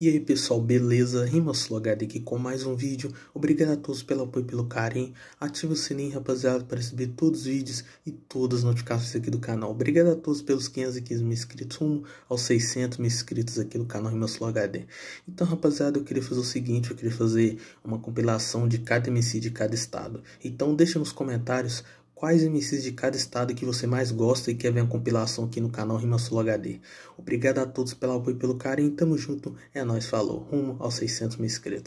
E aí pessoal, beleza? RimaSloHD aqui com mais um vídeo. Obrigado a todos pelo apoio e pelo carinho. Ative o sininho, rapaziada, para receber todos os vídeos e todas as notificações aqui do canal. Obrigado a todos pelos 515 mil inscritos, rumo aos 600 mil inscritos aqui do canal RimaSloHD. Então, rapaziada, eu queria fazer o seguinte, eu queria fazer uma compilação de cada MC de cada estado. Então, deixa nos comentários quais MCs de cada estado que você mais gosta e quer ver a compilação aqui no canal Rima HD. Obrigado a todos pelo apoio e pelo carinho, tamo junto, é nóis, falou, rumo aos 600 mil inscritos.